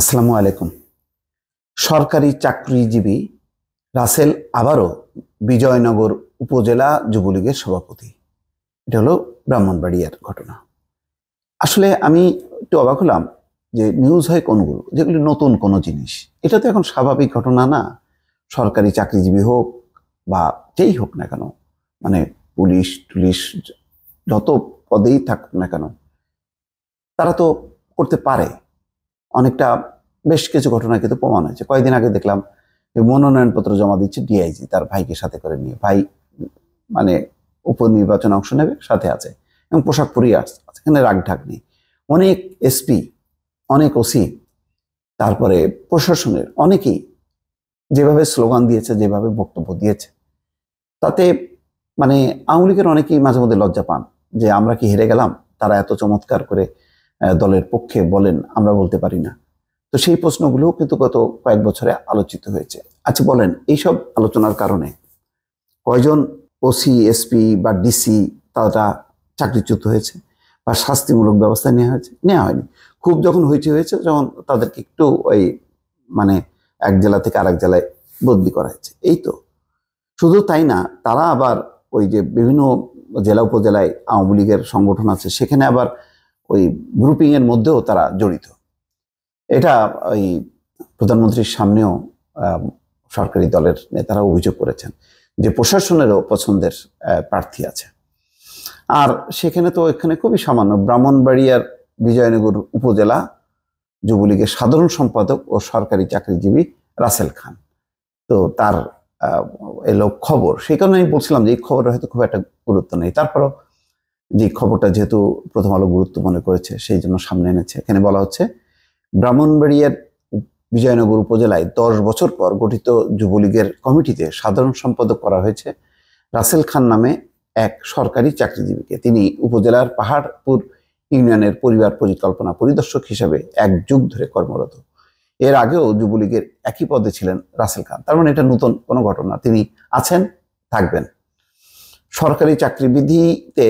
আসসালামু আলাইকুম সরকারি চাকরিজীবী রাসেল আবারও বিজয়নগর উপজেলা যুবলীগের সভাপতি এটা হলো ব্রাহ্মণবাড়িয়ার ঘটনা আসলে আমি একটু অবাক হলাম যে নিউজ হয় কোনগুলো যেগুলি নতুন কোনো জিনিস এটা তো এখন স্বাভাবিক ঘটনা না সরকারি চাকরিজীবী হোক বা যেই হোক না কেন মানে পুলিশ টুলিশ যত পদেই থাকুক না কেন তারা তো করতে পারে অনেকটা বেশ কিছু ঘটনা কিন্তু প্রমাণ হয়েছে কয়েকদিন আগে দেখলাম মনোনয়নপত্র জমা দিচ্ছে ডিআইজি তার ভাইকে সাথে করে নিয়ে ভাই মানে উপনির্বাচনে অংশ নেবে সাথে আছে এবং পোশাক পরিয়ে আসছে এখানে ঢাক নেই অনেক এসপি অনেক ওসি তারপরে প্রশাসনের অনেকেই যেভাবে স্লোগান দিয়েছে যেভাবে বক্তব্য দিয়েছে তাতে মানে আওয়ামী লীগের অনেকেই মাঝে মধ্যে লজ্জা পান যে আমরা কি হেরে গেলাম তারা এত চমৎকার করে দলের পক্ষে বলেন আমরা বলতে পারি না তো সেই প্রশ্নগুলো কিন্তু গত কয়েক বছরে আলোচিত হয়েছে আচ্ছা বলেন এইসব আলোচনার কারণে কয়জন ওসি এসপি বা ডিসি তারা চাকরিচ্যুত হয়েছে বা শাস্তিমূলক ব্যবস্থা নেওয়া হয়েছে নেওয়া হয়নি খুব যখন হয়েছে হয়েছে যখন তাদেরকে একটু ওই মানে এক জেলা থেকে আরেক জেলায় বদলি করা হয়েছে এই তো শুধু তাই না তারা আবার ওই যে বিভিন্ন জেলা উপজেলায় আওয়ামী লীগের সংগঠন আছে সেখানে আবার ওই গ্রুপিংয়ের মধ্যেও তারা জড়িত এটা ওই প্রধানমন্ত্রীর সামনেও সরকারি দলের নেতারা অভিযোগ করেছেন যে প্রশাসনেরও পছন্দের প্রার্থী আছে আর সেখানে তো এখানে খুবই সামান্য ব্রাহ্মণবাড়িয়ার বিজয়নগর উপজেলা যুবলীগের সাধারণ সম্পাদক ও সরকারি চাকরিজীবী রাসেল খান তো তার এলো খবর সেই কারণে আমি বলছিলাম যে এই খবরটা হয়তো খুব একটা গুরুত্ব নেই তারপরও যে খবরটা যেহেতু প্রথম আলো গুরুত্ব মনে করেছে সেই জন্য সামনে এনেছে এখানে বলা হচ্ছে ব্রাহ্মণবাড়িয়ার বিজয়নগর উপজেলায় দশ বছর পর গঠিত যুবলীগের কমিটিতে সাধারণ সম্পাদক করা হয়েছে রাসেল খান নামে এক সরকারি চাকরিজীবীকে তিনি উপজেলার পাহাড়পুর ইউনিয়নের পরিবার পরিকল্পনা পরিদর্শক হিসেবে এক যুগ ধরে কর্মরত এর আগেও যুবলীগের একই পদে ছিলেন রাসেল খান তার মানে এটা নতুন কোনো ঘটনা তিনি আছেন থাকবেন সরকারি চাকরি বিধিতে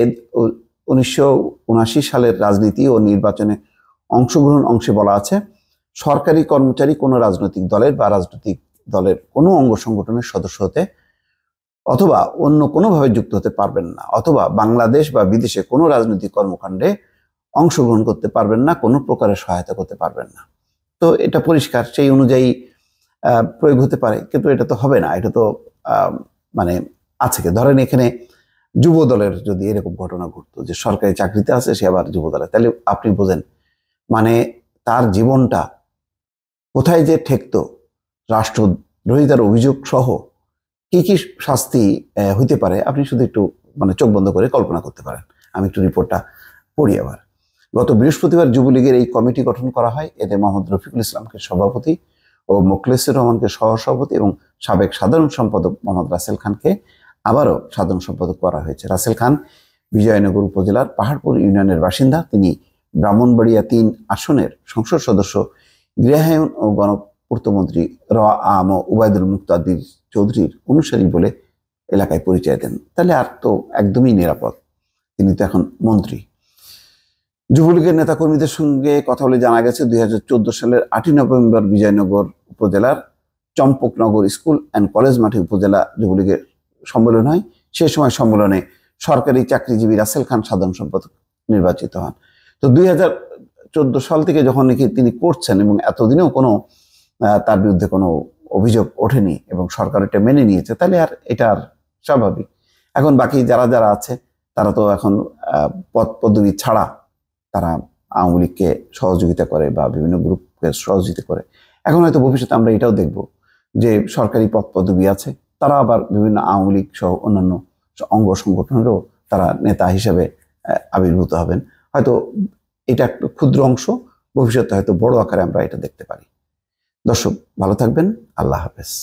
উনিশশো সালের রাজনীতি ও নির্বাচনে অংশগ্রহণ অংশে বলা আছে সরকারি কর্মচারী কোনো রাজনৈতিক দলের বা রাজনৈতিক দলের কোনো অঙ্গ সংগঠনের সদস্য হতে অথবা অন্য কোনোভাবে যুক্ত হতে পারবেন না অথবা বাংলাদেশ বা বিদেশে কোনো রাজনৈতিক কর্মকাণ্ডে অংশগ্রহণ করতে পারবেন না কোনো প্রকারের সহায়তা করতে পারবেন না তো এটা পরিষ্কার সেই অনুযায়ী প্রয়োগ হতে পারে কিন্তু এটা তো হবে না এটা তো মানে আছে ধরেন এখানে যুব দলের যদি এরকম ঘটনা ঘটতো যে সরকারি চাকরিতে আছে সে আবার যুব দলে তাহলে আপনি বোঝেন মানে তার জীবনটা কোথায় যে ঠেকত রাষ্ট্রদ্রোহিতার অভিযোগ সহ কি কি শাস্তি হইতে পারে আপনি শুধু একটু মানে চোখ বন্ধ করে কল্পনা করতে পারেন আমি একটু রিপোর্টটা পড়ি আবার গত বৃহস্পতিবার যুবলীগের এই কমিটি গঠন করা হয় এতে মোহাম্মদ রফিকুল ইসলামকে সভাপতি ও মোখলেসুর রহমানকে সহসভাপতি এবং সাবেক সাধারণ সম্পাদক মোহাম্মদ রাসেল খানকে আবারও সাধারণ সম্পাদক করা হয়েছে রাসেল খান বিজয়নগর উপজেলার পাহাড়পুর ইউনিয়নের বাসিন্দা তিনি ব্রাহ্মণবাড়িয়া তিন আসনের সংসদ সদস্য গৃহায়ন ও গণপূর্তমন্ত্রী র আম ও উবায়দুল মুক্তাদির চৌধুরীর অনুসারী বলে এলাকায় পরিচয় দেন তাহলে আর তো একদমই নিরাপদ তিনি তো এখন মন্ত্রী যুবলীগের নেতাকর্মীদের সঙ্গে কথা বলে জানা গেছে দুই সালের আটই নভেম্বর বিজয়নগর উপজেলার চম্পকনগর স্কুল অ্যান্ড কলেজ মাঠে উপজেলা যুবলীগের সম্মেলন হয় সে সময় সম্মেলনে সরকারি চাকরিজীবী রাসেল খান সাধারণ সম্পাদক নির্বাচিত হন তো দুই সাল থেকে যখন নাকি তিনি করছেন এবং এতদিনেও কোনো তার বিরুদ্ধে কোনো অভিযোগ ওঠেনি এবং সরকার এটা মেনে নিয়েছে তাহলে আর এটা আর স্বাভাবিক এখন বাকি যারা যারা আছে তারা তো এখন পদ পদবি ছাড়া তারা আওয়ামী লীগকে সহযোগিতা করে বা বিভিন্ন গ্রুপকে সহযোগিতা করে এখন হয়তো ভবিষ্যতে আমরা এটাও দেখব যে সরকারি পদ পদবি আছে তারা আবার বিভিন্ন আওয়ামী লীগ সহ অন্যান্য অঙ্গ সংগঠনেরও তারা নেতা হিসেবে আবির্ভূত হবেন হয়তো এটা একটা ক্ষুদ্র অংশ ভবিষ্যতে হয়তো বড় আকারে আমরা এটা দেখতে পারি দর্শক ভালো থাকবেন আল্লাহ হাফেজ